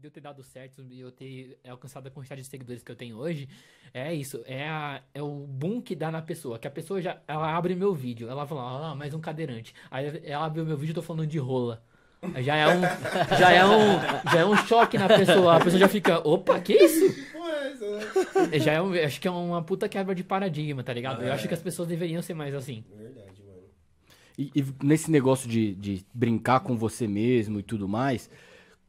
de eu ter dado certo e eu ter alcançado a quantidade de seguidores que eu tenho hoje, é isso. É, a, é o boom que dá na pessoa. Que a pessoa já ela abre meu vídeo. Ela fala, ah, mais um cadeirante. Aí ela abre o meu vídeo e tô falando de rola. Já é um. já é um. Já é um choque na pessoa. A pessoa já fica, opa, que isso? Né? já é um, acho que é uma puta quebra de paradigma, tá ligado? Ah, eu é. acho que as pessoas deveriam ser mais assim. Verdade, mano. E, e nesse negócio de, de brincar com você mesmo e tudo mais,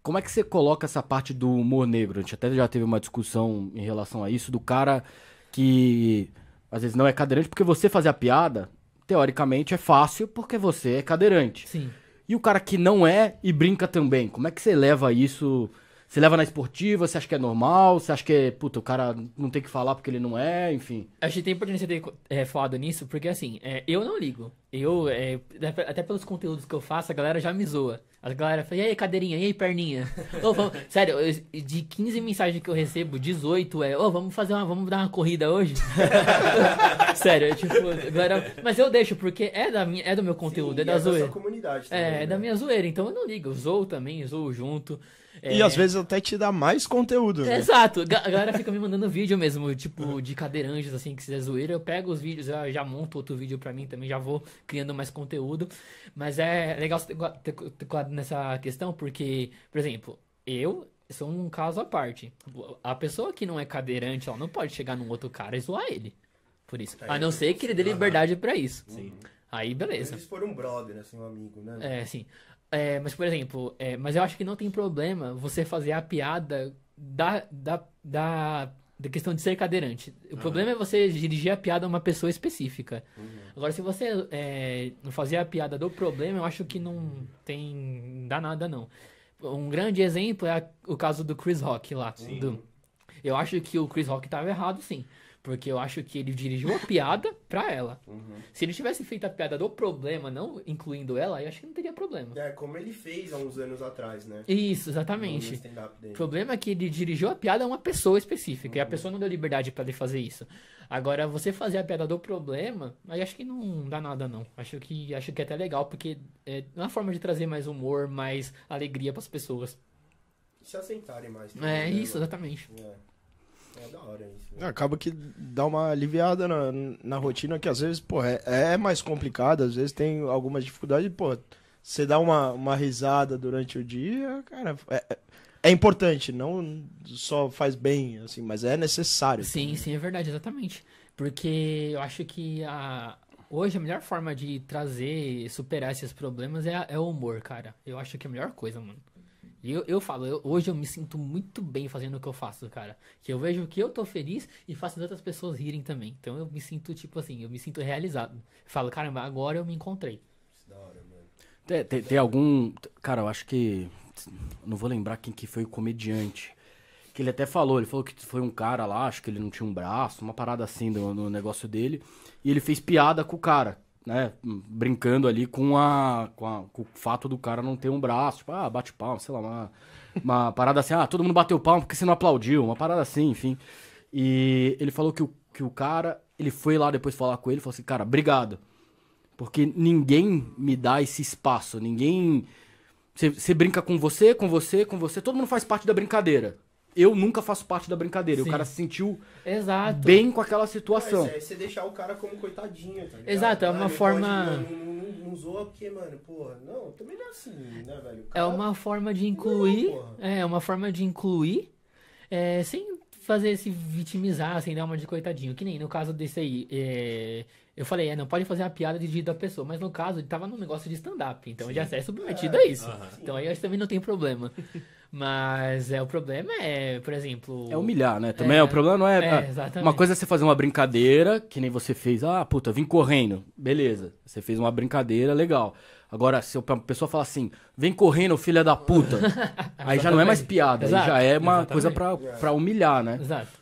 como é que você coloca essa parte do humor negro? A gente até já teve uma discussão em relação a isso, do cara que às vezes não é cadeirante, porque você fazer a piada, teoricamente, é fácil porque você é cadeirante. Sim. E o cara que não é e brinca também. Como é que você leva isso? Você leva na esportiva, você acha que é normal, você acha que é, puta, o cara não tem que falar porque ele não é, enfim. Acho que tem importância ter é, falado nisso, porque assim, é, eu não ligo. Eu, é, até pelos conteúdos que eu faço, a galera já me zoa. A galera fala, e aí, cadeirinha, e aí, perninha? oh, vamos... Sério, eu, de 15 mensagens que eu recebo, 18 é, ô, oh, vamos fazer uma, vamos dar uma corrida hoje? Sério, é tipo, galera... Mas eu deixo, porque é, da minha, é do meu conteúdo, Sim, é, é da é zoeira. Da comunidade também, é, né? é da minha zoeira, então eu não ligo. Eu zoo também, zoo junto. É... E às vezes até te dá mais conteúdo. Né? Exato. A galera fica me mandando vídeo mesmo, tipo, de cadeiranjos, assim, que se é zoeira. Eu pego os vídeos, já monto outro vídeo pra mim também, já vou criando mais conteúdo. Mas é legal ter teclado nessa questão, porque, por exemplo, eu sou um caso à parte. A pessoa que não é cadeirante, ela não pode chegar num outro cara e zoar ele. Por isso. A não ser que ele dê né? liberdade para isso. Sim. Aí, beleza. Se for um brother, assim, um amigo, né? É, sim. É, mas, por exemplo, é, mas eu acho que não tem problema você fazer a piada da, da, da da questão de ser cadeirante. O ah, problema é você dirigir a piada a uma pessoa específica. Uhum. Agora, se você é, fazer a piada do problema, eu acho que não tem. dá nada, não. Um grande exemplo é a, o caso do Chris Rock lá. Do, eu acho que o Chris Rock estava errado, sim. Porque eu acho que ele dirigiu uma piada pra ela. Uhum. Se ele tivesse feito a piada do problema, não incluindo ela, eu acho que não teria problema. É, como ele fez há uns anos atrás, né? Isso, exatamente. O problema é que ele dirigiu a piada a uma pessoa específica. Uhum. E a uhum. pessoa não deu liberdade para ele fazer isso. Agora, você fazer a piada do problema, aí acho que não dá nada, não. Acho que, acho que é até legal, porque é uma forma de trazer mais humor, mais alegria para as pessoas. Se assentarem mais. É, problema. isso, exatamente. É. É hora isso. Né? É, acaba que dá uma aliviada na, na rotina que às vezes, pô, é, é mais complicado, às vezes tem algumas dificuldades, pô, você dá uma, uma risada durante o dia, cara, é, é, é importante, não só faz bem, assim, mas é necessário. Sim, também. sim, é verdade, exatamente. Porque eu acho que a, hoje a melhor forma de trazer e superar esses problemas é, é o humor, cara. Eu acho que é a melhor coisa, mano. E eu, eu falo, eu, hoje eu me sinto muito bem fazendo o que eu faço, cara. Que eu vejo que eu tô feliz e faço outras pessoas rirem também. Então eu me sinto, tipo assim, eu me sinto realizado. falo, caramba, agora eu me encontrei. Isso da hora, mano. Tem, tem, tem algum. Cara, eu acho que. Não vou lembrar quem que foi o comediante. Que ele até falou, ele falou que foi um cara lá, acho que ele não tinha um braço, uma parada assim no negócio dele. E ele fez piada com o cara né, brincando ali com, a, com, a, com o fato do cara não ter um braço, tipo, ah, bate palma, sei lá, uma, uma parada assim, ah, todo mundo bateu palma porque você não aplaudiu, uma parada assim, enfim. E ele falou que o, que o cara, ele foi lá depois falar com ele, falou assim, cara, obrigado, porque ninguém me dá esse espaço, ninguém... Você brinca com você, com você, com você, todo mundo faz parte da brincadeira eu nunca faço parte da brincadeira. Sim. O cara se sentiu Exato. bem com aquela situação. Mas é você deixar o cara como coitadinho, tá ligado? Exato, é uma ah, forma. não, não, zoa porque, mano, porra, não, também não é assim, né, velho? É cara... É uma forma de incluir. Não, é, é uma forma de incluir. É, sem fazer se vitimizar, assim, dar uma de coitadinho. Que nem no caso desse aí. É... Eu falei, é, não pode fazer uma piada de à da pessoa, mas no caso ele tava num negócio de stand-up, então Sim. ele já é submetido ah, a isso. Então aí acho também não tem problema. Mas é, o problema é, por exemplo. É humilhar, né? Também é, o problema não é. é ah, uma coisa é você fazer uma brincadeira, que nem você fez, ah, puta, vim correndo. Beleza, você fez uma brincadeira, legal. Agora, se a pessoa fala assim, vem correndo, filha da puta, aí já não é mais piada, aí já é uma Exatamente. coisa pra, pra humilhar, né? Exato.